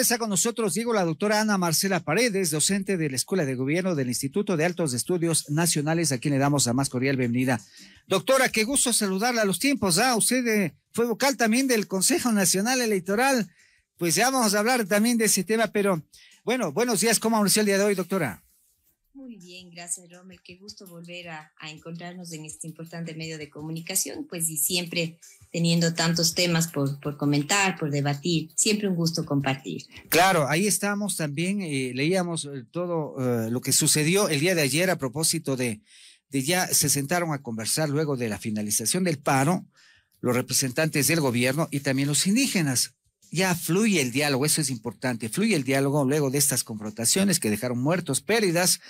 Está con nosotros, digo, la doctora Ana Marcela Paredes, docente de la Escuela de Gobierno del Instituto de Altos Estudios Nacionales, a quien le damos la más cordial bienvenida. Doctora, qué gusto saludarla a los tiempos. Ah, usted eh, fue vocal también del Consejo Nacional Electoral. Pues ya vamos a hablar también de ese tema, pero bueno, buenos días. ¿Cómo amaneció el día de hoy, doctora? Muy bien, gracias Rommel. Qué gusto volver a, encontrarnos en este importante medio de comunicación, pues y siempre teniendo tantos temas por, por comentar, por debatir. Siempre un gusto compartir. Claro, ahí estamos también, eh, leíamos eh, todo eh, lo que sucedió el día de ayer a propósito de, de ya se sentaron a conversar luego de la finalización del paro los representantes del gobierno y también los indígenas. Ya fluye el diálogo, eso es importante, fluye el diálogo luego de estas confrontaciones que dejaron muertos, pérdidas,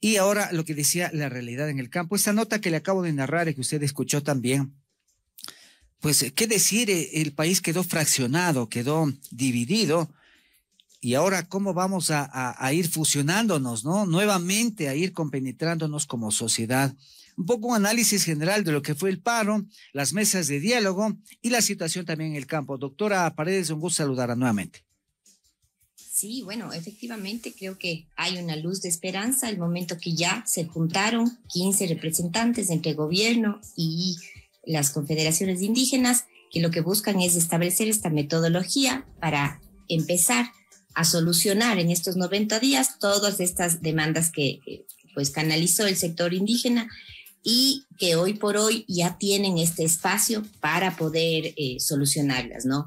y ahora lo que decía la realidad en el campo, esta nota que le acabo de narrar y que usted escuchó también, pues eh, qué decir, eh, el país quedó fraccionado, quedó dividido. Y ahora, ¿cómo vamos a, ir fusionándonos, no? Nuevamente a ir compenetrándonos como sociedad un poco un análisis general de lo que fue el paro, las mesas de diálogo y la situación también en el campo. Doctora Paredes, un gusto saludarla nuevamente. Sí, bueno, efectivamente creo que hay una luz de esperanza el momento que ya se juntaron 15 representantes entre gobierno y las confederaciones indígenas, que lo que buscan es establecer esta metodología para empezar a solucionar en estos 90 días todas estas demandas que eh, pues canalizó el sector indígena y que hoy por hoy ya tienen este espacio para poder eh, solucionarlas, ¿no?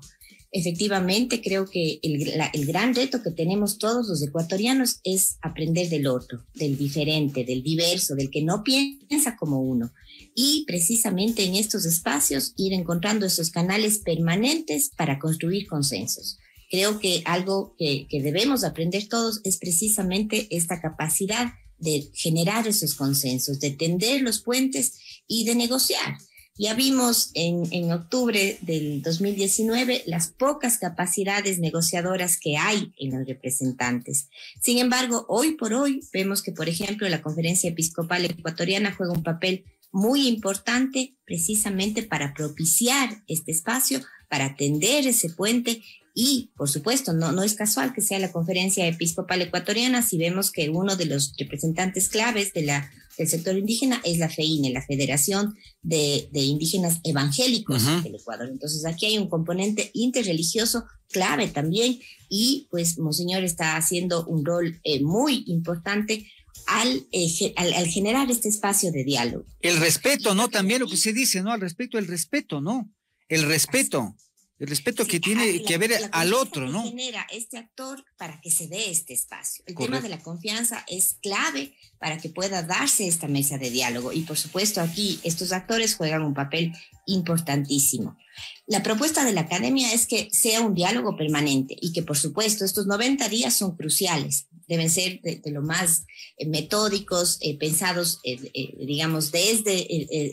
Efectivamente, creo que el, gran reto que tenemos todos los ecuatorianos es aprender del otro, del diferente, del diverso, del que no piensa como uno. Y precisamente en estos espacios ir encontrando esos canales permanentes para construir consensos. Creo que algo que debemos aprender todos es precisamente esta capacidad de generar esos consensos, de tender los puentes y de negociar ya vimos en, en octubre del 2019 las pocas capacidades negociadoras que hay en los representantes. Sin embargo, hoy por hoy vemos que, por ejemplo, la Conferencia Episcopal Ecuatoriana juega un papel muy importante precisamente para propiciar este espacio, para atender ese puente y, por supuesto, no, no es casual que sea la Conferencia Episcopal Ecuatoriana si vemos que uno de los representantes claves de la el sector indígena es la FEINE, la Federación de, Indígenas Evangélicos del Ecuador. Entonces aquí hay un componente interreligioso clave también y pues Monseñor está haciendo un rol eh, muy importante al, generar este espacio de diálogo. El respeto, ¿no? También lo que se dice, ¿no? Al respecto, el respeto, ¿no? El respeto el respeto que tiene que haber al otro, ¿no? genera este actor para que se dé este espacio. El tema de la confianza es clave para que pueda darse esta mesa de diálogo y por supuesto aquí estos actores juegan un papel importantísimo. La propuesta de la academia es que sea un diálogo permanente y que por supuesto estos 90 días son cruciales deben ser de, lo más eh, metódicos, eh, pensados, eh, digamos, desde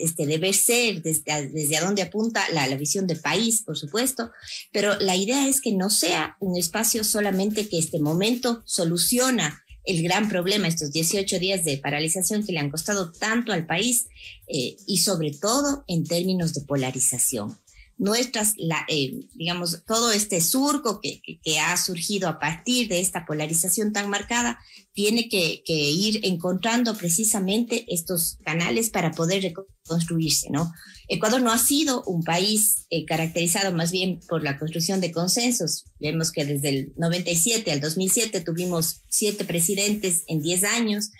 este deber ser, desde, desde a dónde apunta la, la, visión del país, por supuesto, pero la idea es que no sea un espacio solamente que este momento soluciona el gran problema, estos 18 días de paralización que le han costado tanto al país y sobre todo en términos de polarización nuestras, eh, digamos, todo este surco que, ha surgido a partir de esta polarización tan marcada tiene que, ir encontrando precisamente estos canales para poder reconstruirse, ¿no? Ecuador no ha sido un país eh, caracterizado más bien por la construcción de consensos. Vemos que desde el 97 al 2007 tuvimos siete presidentes en diez años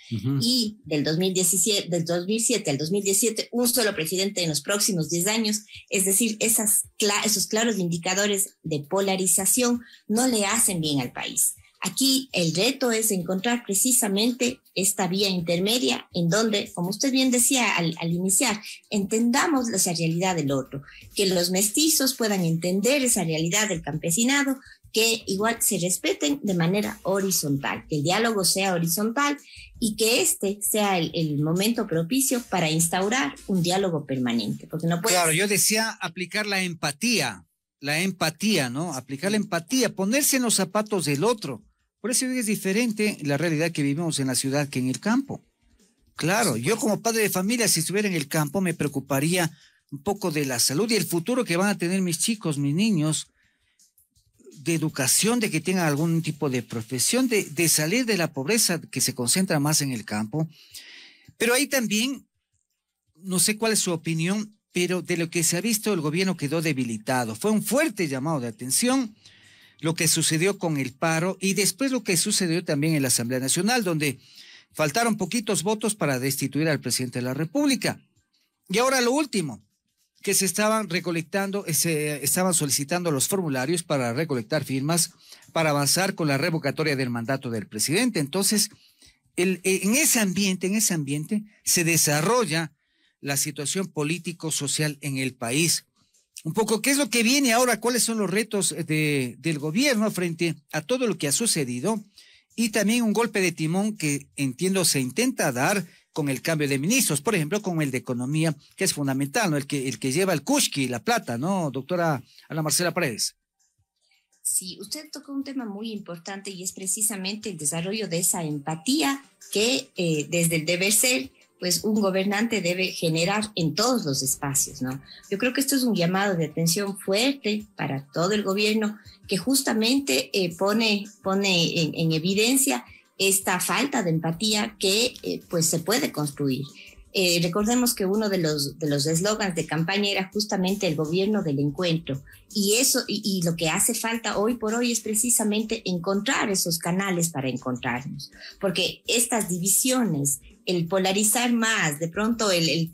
y del, 2017, del 2007 al 2017 un solo presidente en los próximos diez años. Es decir, esas, esos claros indicadores de polarización no le hacen bien al país. Aquí el reto es encontrar precisamente esta vía intermedia en donde, como usted bien decía al, iniciar, entendamos esa realidad del otro, que los mestizos puedan entender esa realidad del campesinado, que igual se respeten de manera horizontal, que el diálogo sea horizontal y que este sea el, momento propicio para instaurar un diálogo permanente. Porque no claro, yo decía aplicar la empatía, la empatía, ¿no? Aplicar la empatía, ponerse en los zapatos del otro. Por eso es diferente la realidad que vivimos en la ciudad que en el campo. Claro, yo como padre de familia, si estuviera en el campo, me preocuparía un poco de la salud y el futuro que van a tener mis chicos, mis niños, de educación, de que tengan algún tipo de profesión, de, salir de la pobreza que se concentra más en el campo. Pero ahí también, no sé cuál es su opinión, pero de lo que se ha visto, el gobierno quedó debilitado. Fue un fuerte llamado de atención lo que sucedió con el paro y después lo que sucedió también en la Asamblea Nacional, donde faltaron poquitos votos para destituir al presidente de la República. Y ahora lo último, que se estaban recolectando, eh, se estaban solicitando los formularios para recolectar firmas para avanzar con la revocatoria del mandato del presidente. Entonces, eh, en ese ambiente, en ese ambiente, se desarrolla la situación político-social en el país un poco qué es lo que viene ahora, cuáles son los retos eh, de, del gobierno frente a todo lo que ha sucedido y también un golpe de timón que entiendo se intenta dar con el cambio de ministros, por ejemplo, con el de economía, que es fundamental, ¿no? el, que, el que lleva el Kushki, la plata, ¿no? Doctora Ana Marcela Pérez. Sí, usted tocó un tema muy importante y es precisamente el desarrollo de esa empatía que eh, desde el deber ser pues un gobernante debe generar en todos los espacios, ¿no? Yo creo que esto es un llamado de atención fuerte para todo el gobierno que justamente eh, pone, pone en, evidencia esta falta de empatía que eh, pues se puede construir eh, recordemos que uno de los de eslogans de campaña era justamente el gobierno del encuentro y eso y, lo que hace falta hoy por hoy es precisamente encontrar esos canales para encontrarnos, porque estas divisiones, el polarizar más, de pronto el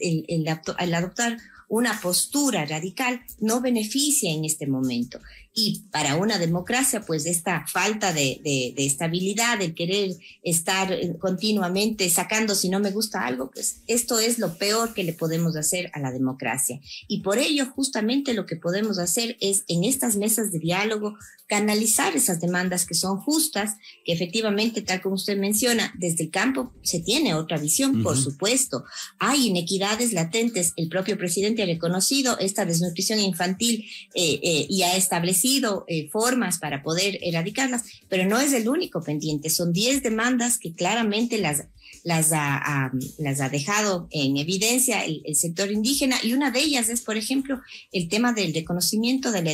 adoptar una postura radical no beneficia en este momento. Y para una democracia, pues esta falta de, de, de estabilidad, el querer estar eh, continuamente sacando si no me gusta algo, pues esto es lo peor que le podemos hacer a la democracia. Y por ello, justamente lo que podemos hacer es en estas mesas de diálogo canalizar esas demandas que son justas, que efectivamente, tal como usted menciona, desde el campo se tiene otra visión, por supuesto. Hay inequidades latentes. El propio presidente ha reconocido esta desnutrición infantil eh, eh, y ha establecido eh, formas para poder erradicarlas, pero no es el único pendiente. Son 10 demandas que claramente las, las, ha, las ha dejado en evidencia el, sector indígena y una de ellas es, por ejemplo, el tema del reconocimiento de la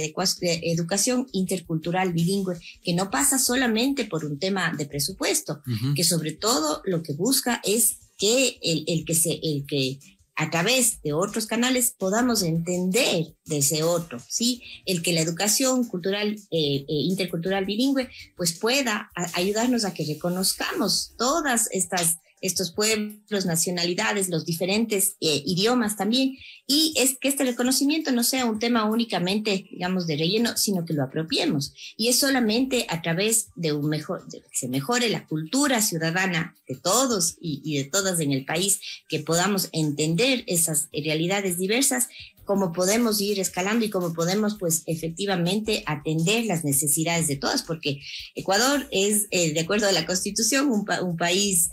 educación intercultural bilingüe, que no pasa solamente por un tema de presupuesto, que sobre todo lo que busca es que el, el que se el que a través de otros canales podamos entender de ese otro, ¿sí? El que la educación cultural, eh, eh intercultural bilingüe, pues pueda ayudarnos a que reconozcamos todas estas estos pueblos, nacionalidades, los diferentes eh, idiomas también, y es que este reconocimiento no sea un tema únicamente, digamos, de relleno, sino que lo apropiemos. Y es solamente a través de un mejor, que se mejore la cultura ciudadana de todos y, y de todas en el país, que podamos entender esas realidades diversas cómo podemos ir escalando y cómo podemos, pues, efectivamente atender las necesidades de todas, porque Ecuador es, eh, de acuerdo a la Constitución, un, país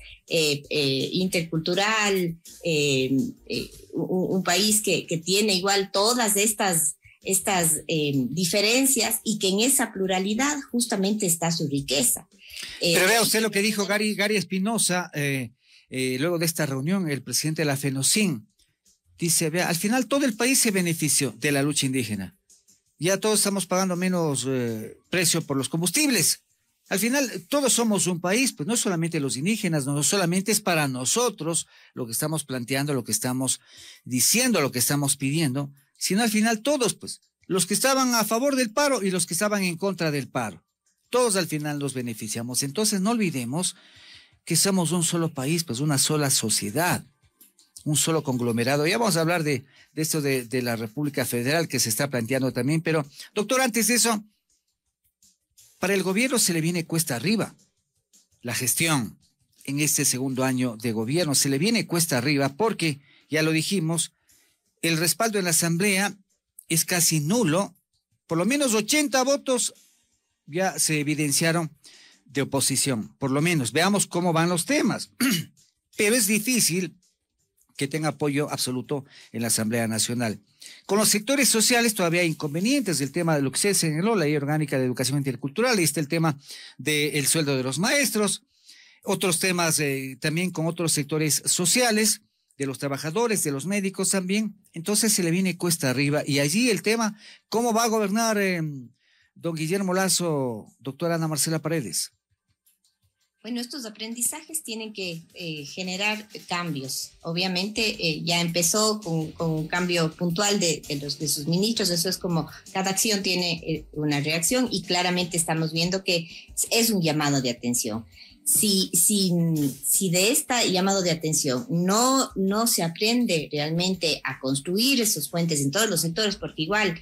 intercultural, un, país eh, eh, em, que, tiene igual todas estas estas em, diferencias y que en esa pluralidad justamente está su riqueza. Pero vea usted lo que dijo Gary, Gary Espinosa luego de esta reunión, el presidente de la FENOCIN, Dice, vea, al final todo el país se benefició de la lucha indígena. Ya todos estamos pagando menos eh, precio por los combustibles. Al final, todos somos un país, pues no solamente los indígenas, no solamente es para nosotros lo que estamos planteando, lo que estamos diciendo, lo que estamos pidiendo, sino al final todos, pues, los que estaban a favor del paro y los que estaban en contra del paro. Todos al final nos beneficiamos. Entonces, no olvidemos que somos un solo país, pues una sola sociedad un solo conglomerado. Ya vamos a hablar de, esto de, de, la República Federal que se está planteando también, pero doctor, antes de eso, para el gobierno se le viene cuesta arriba la gestión en este segundo año de gobierno, se le viene cuesta arriba porque, ya lo dijimos, el respaldo en la Asamblea es casi nulo, por lo menos 80 votos ya se evidenciaron de oposición, por lo menos. Veamos cómo van los temas. Pero es difícil que tenga apoyo absoluto en la Asamblea Nacional. Con los sectores sociales todavía hay inconvenientes, el tema de lo que se señaló, la ley orgánica de educación intercultural, y está el tema del sueldo de los maestros, otros temas también con otros sectores sociales, de los trabajadores, de los médicos también, entonces se le viene cuesta arriba y allí el tema, ¿cómo va a gobernar em, don Guillermo Lazo, doctora Ana Marcela Paredes? bueno, estos aprendizajes tienen que eh, generar cambios. Obviamente eh, ya empezó con, un cambio puntual de, los, de sus ministros, eso es como cada acción tiene eh, una reacción y claramente estamos viendo que es un llamado de atención. Si, si, si de este llamado de atención no, no se aprende realmente a construir esos puentes en todos los sectores, porque igual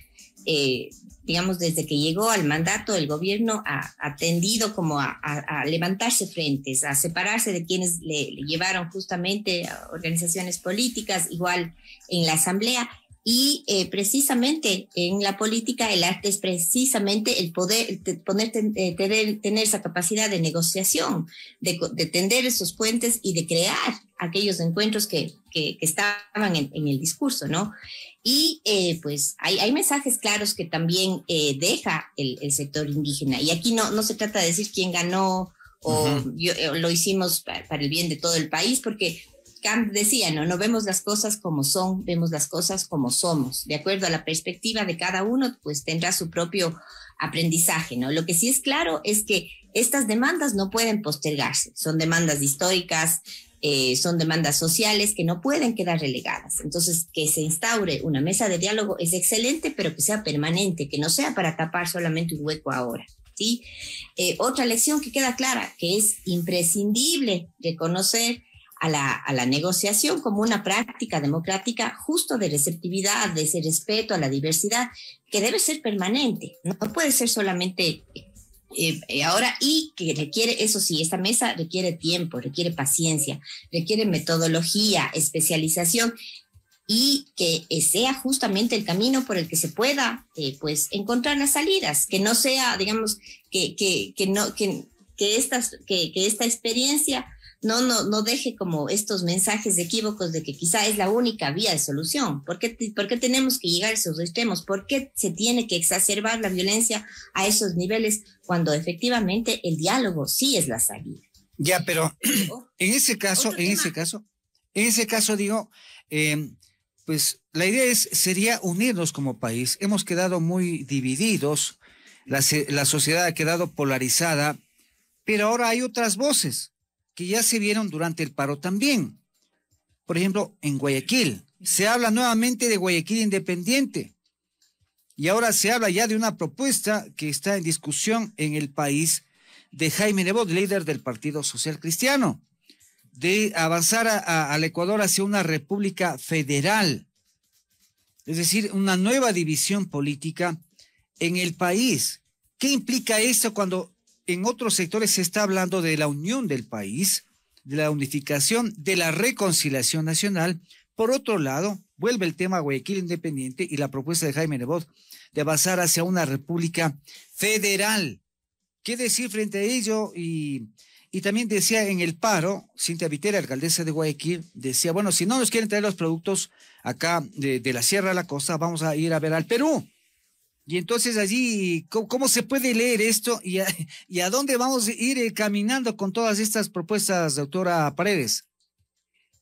eh, digamos, desde que llegó al mandato, el gobierno ha, atendido tendido como a, levantarse frentes, a separarse de quienes le, llevaron justamente organizaciones políticas, igual en la Asamblea, y eh, precisamente en la política el arte es precisamente el poder poner, eh, tener, tener, esa capacidad de negociación, de, tender esos puentes y de crear aquellos encuentros que, que, estaban en, el discurso, ¿no? Y eh, pues hay, hay, mensajes claros que también deja el, sector indígena. Y aquí no, no se trata de decir quién ganó o lo hicimos para el bien de todo el país, porque Kant decía, ¿no? No vemos las cosas como son, vemos las cosas como somos. De acuerdo a la perspectiva de cada uno, pues tendrá su propio aprendizaje, ¿no? Lo que sí es claro es que estas demandas no pueden postergarse, son demandas históricas, eh, son demandas sociales que no pueden quedar relegadas. Entonces, que se instaure una mesa de diálogo es excelente, pero que sea permanente, que no sea para tapar solamente un hueco ahora. ¿sí? Eh, otra lección que queda clara, que es imprescindible reconocer a la, negociación como una práctica democrática justo de receptividad, de ese respeto a la diversidad, que debe ser permanente, no puede ser solamente eh, eh, ahora y que requiere, eso sí, esta mesa requiere tiempo, requiere paciencia, requiere metodología, especialización y que eh, sea justamente el camino por el que se pueda pues encontrar las salidas, que no sea, digamos, que, que, que no, que, que, estas, que, que esta experiencia no, no, no deje como estos mensajes equívocos de que quizá es la única vía de solución. ¿Por qué, tenemos que llegar a esos extremos? ¿Por qué se tiene que exacerbar la violencia a esos niveles cuando efectivamente el diálogo sí es la salida? Ya, pero en ese caso, en ese caso, en ese caso digo, em, pues la idea es, sería unirnos como país. Hemos quedado muy divididos, la, la sociedad ha quedado polarizada, pero ahora hay otras voces que ya se vieron durante el paro también. Por ejemplo, en Guayaquil. Se habla nuevamente de Guayaquil independiente. Y ahora se habla ya de una propuesta que está en discusión en el país de Jaime Nebot, líder del Partido Social Cristiano, de avanzar al Ecuador hacia una república federal, es decir, una nueva división política en el país. ¿Qué implica esto cuando en otros sectores se está hablando de la unión del país, de la unificación, de la reconciliación nacional. Por otro lado, vuelve el tema Guayaquil independiente y la propuesta de Jaime Nebot de avanzar hacia una república federal. ¿Qué decir frente a ello? Y, también decía en el paro, Cintia Vitera, alcaldesa de Guayaquil, decía, bueno, si no nos quieren traer los productos acá de, la Sierra de la Costa, vamos a ir a ver al Perú. Y entonces allí, ¿cómo, se puede leer esto y a, y a dónde vamos a ir eh, caminando con todas estas propuestas, doctora Paredes?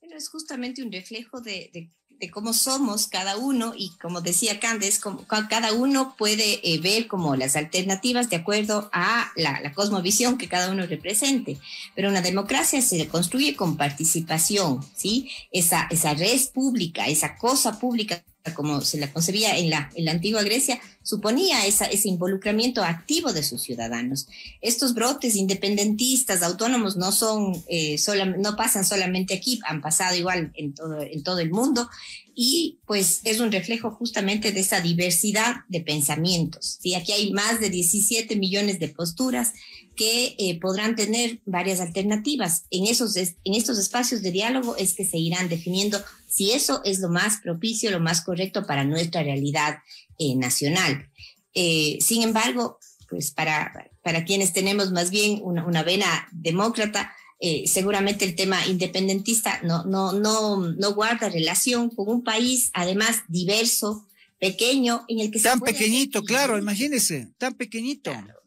Bueno, es justamente un reflejo de, cómo somos cada uno y como decía Candes, cada uno puede eh, ver como las alternativas de acuerdo a la, cosmovisión que cada uno represente. Pero una democracia se construye con participación, ¿sí? Esa, esa red pública, esa cosa pública como se la concebía en la, antigua Grecia, suponía ese involucramiento activo de sus ciudadanos. Estos brotes independentistas, autónomos, no, son, eh, no pasan solamente aquí, han pasado igual en todo, en todo el mundo y pues es un reflejo justamente de esa diversidad de pensamientos. Y Aquí hay más de 17 millones de posturas que eh, podrán tener varias alternativas. En, esos, en estos espacios de diálogo es que se irán definiendo si eso es lo más propicio, lo más correcto para nuestra realidad eh, nacional. Eh, sin embargo, pues para, para quienes tenemos más bien una, vena demócrata, eh, seguramente el tema independentista no, no, no, no guarda relación con un país además diverso, pequeño, en el que tan pequeñito, claro, imagínese, tan pequeñito. Claro,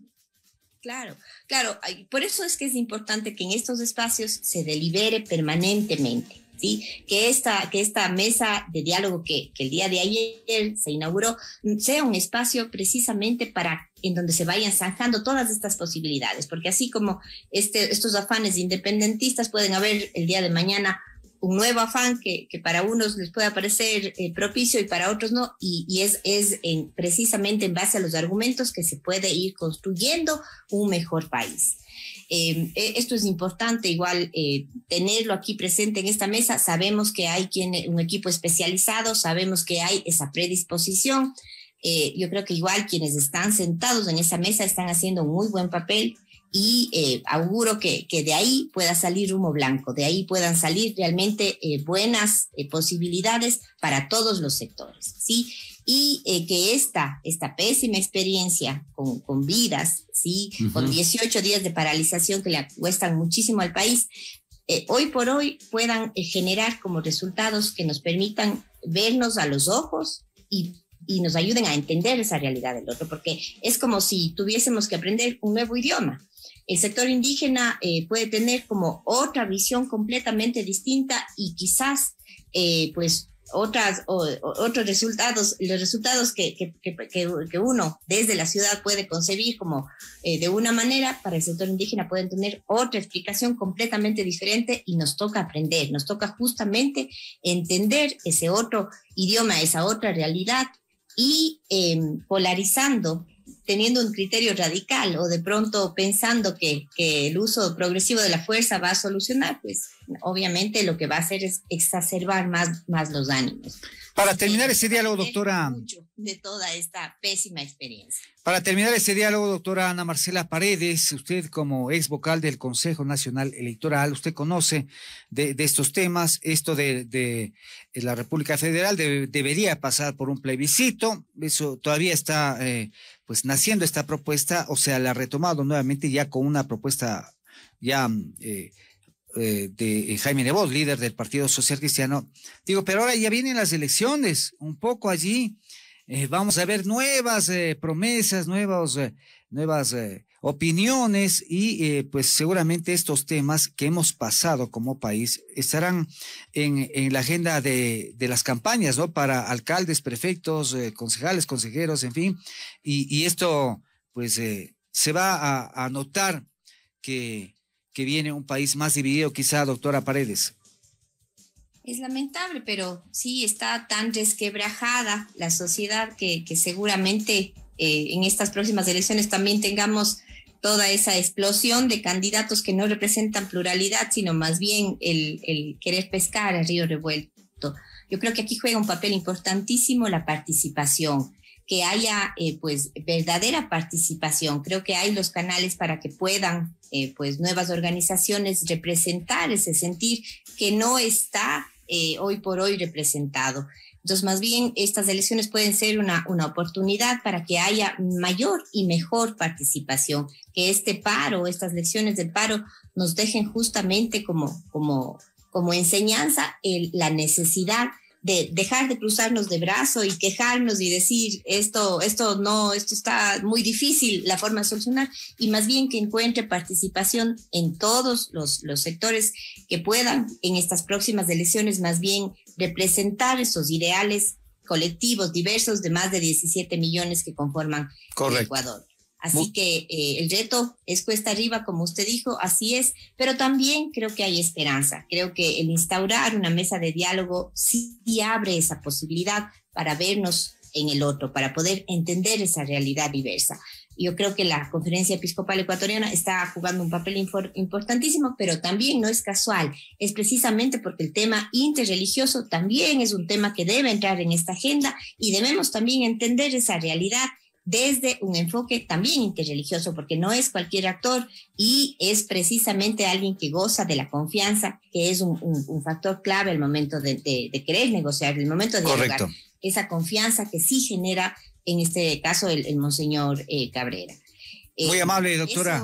claro, claro, por eso es que es importante que en estos espacios se delibere permanentemente que esta, que esta mesa de diálogo que, el día de ayer se inauguró mm, sea un espacio precisamente para en donde se vayan zanjando todas estas posibilidades, porque así como este, estos afanes independentistas pueden haber el día de mañana un nuevo afán que, para unos les pueda parecer eh, propicio y para otros no, y, es, es precisamente en base a los argumentos que se puede ir construyendo un mejor país. Em, e, esto es importante igual eh, tenerlo aquí presente en esta mesa. Sabemos que hay quien, un equipo especializado, sabemos que hay esa predisposición. Eh, yo creo que igual quienes están sentados en esa mesa están haciendo un muy buen papel y eh, auguro que, que, de ahí pueda salir rumbo blanco, de ahí puedan salir realmente eh, buenas eh, posibilidades para todos los sectores, ¿sí? Y que esta, esta pésima experiencia con, con vidas, ¿sí? Con 18 días de paralización que le cuestan muchísimo al país, hoy por hoy puedan generar como resultados que nos permitan vernos a los ojos y y nos ayuden a entender esa realidad del otro, porque es como si tuviésemos que aprender un nuevo idioma. El sector indígena eh, puede tener como otra visión completamente distinta y quizás eh, pues otras, otros resultados, los resultados que, que, uno desde la ciudad puede concebir como eh, de una manera, para el sector indígena pueden tener otra explicación completamente diferente y nos toca aprender, nos toca justamente entender ese otro idioma, esa otra realidad y em, polarizando teniendo un criterio radical o de pronto pensando que, el uso progresivo de la fuerza va a solucionar, pues obviamente lo que va a hacer es exacerbar más, más los ánimos. Para terminar ese diálogo, doctora... de toda esta pésima experiencia. Para terminar ese diálogo, doctora Ana Marcela Paredes, usted como ex vocal del Consejo Nacional Electoral, usted conoce de, estos temas, esto de, de la República Federal debería pasar por un plebiscito, eso todavía está... Eh, pues naciendo esta propuesta, o sea, la ha retomado nuevamente ya con una propuesta ya mm, eh, eh, de eh, Jaime Nebot, líder del Partido Social Cristiano. Digo, pero ahora ya vienen las elecciones, un poco allí vamos a ver nuevas promesas, nuevas opiniones y eh, pues seguramente estos temas que hemos pasado como país estarán en, la agenda de, las campañas, ¿no? Para alcaldes, prefectos, eh, concejales, consejeros, en fin. Y, esto pues eh, se va a, notar que, viene un país más dividido quizá, doctora Paredes. Es lamentable, pero sí está tan desquebrajada la sociedad que, seguramente en estas próximas elecciones también tengamos toda esa explosión de candidatos que no representan pluralidad, sino más bien el, querer pescar el río revuelto. Yo creo que aquí juega un papel importantísimo la participación, que haya eh, pues verdadera participación. Creo que hay los canales para que puedan eh, pues nuevas organizaciones representar ese sentir que no está eh, hoy por hoy representado. Entonces, más bien, estas elecciones pueden ser una, una oportunidad para que haya mayor y mejor participación, que este paro, estas lecciones del paro, nos dejen justamente como, como, como enseñanza la necesidad de dejar de cruzarnos de brazo y quejarnos y decir esto, esto no, esto está muy difícil la forma de solucionar y más bien que encuentre participación en todos los, sectores que puedan en estas próximas elecciones más bien representar esos ideales colectivos diversos de más de 17 millones que conforman Correcto. Ecuador. Así que eh, el reto es cuesta arriba, como usted dijo, así es, pero también creo que hay esperanza. Creo que el instaurar una mesa de diálogo sí abre esa posibilidad para vernos en el otro, para poder entender esa realidad diversa. Yo creo que la Conferencia Episcopal Ecuatoriana está jugando un papel importantísimo, pero también no es casual. Es precisamente porque el tema interreligioso también es un tema que debe entrar en esta agenda y debemos también entender esa realidad desde un enfoque también interreligioso, porque no es cualquier actor y es precisamente alguien que goza de la confianza, que es un, factor clave al momento de, querer negociar, el momento de Correcto. esa confianza que sí genera, en este caso, el, monseñor eh, Cabrera. Eh, Muy amable, doctora.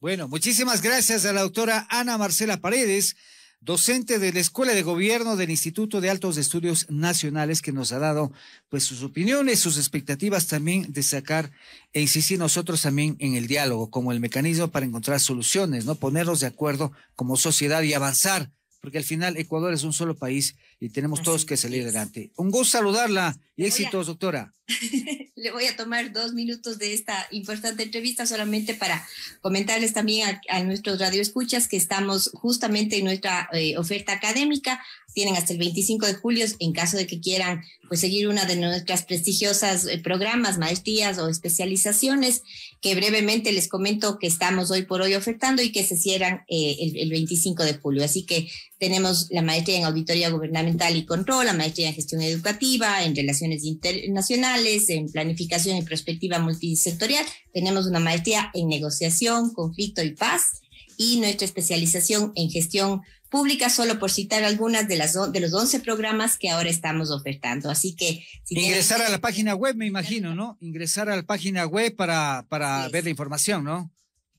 Bueno, muchísimas gracias a la doctora Ana Marcela Paredes docente de la Escuela de Gobierno del Instituto de Altos Estudios Nacionales, que nos ha dado pues sus opiniones, sus expectativas también de sacar e insistir nosotros también en el diálogo como el mecanismo para encontrar soluciones, no ponernos de acuerdo como sociedad y avanzar, porque al final Ecuador es un solo país y tenemos todos que salir adelante. Un gusto saludarla y éxitos, doctora. Le voy a tomar dos minutos de esta importante entrevista solamente para comentarles también a, nuestros nuestros radioescuchas que estamos justamente en nuestra eh, oferta académica. Tienen hasta el 25 de julio, en caso de que quieran pues, seguir una de nuestras prestigiosas eh, programas, maestrías o especializaciones, que brevemente les comento que estamos hoy por hoy ofertando y que se cierran eh, el 25 de julio. Así que tenemos la maestría en auditoría gubernamental y control, la maestría en gestión educativa, en relaciones internacionales, en planificación y perspectiva multisectorial. Tenemos una maestría en negociación, conflicto y paz y nuestra especialización en gestión pública, solo por citar algunas de, las, de los 11 programas que ahora estamos ofertando. Así que... Ingresar a la página web, me imagino, ¿no? Ingresar a la página web para, para ver la información, ¿no?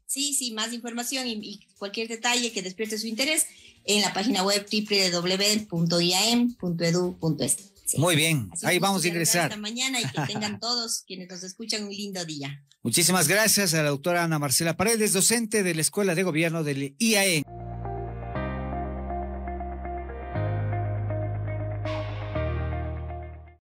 Sí, sí, más información y, cualquier detalle que despierte su interés en la página web www.iam.edu.es. Muy bien, ahí vamos a ingresar. Hasta mañana y que tengan todos quienes nos escuchan un lindo día. Muchísimas gracias a la doctora Ana Marcela Paredes, docente de la Escuela de Gobierno del IAE.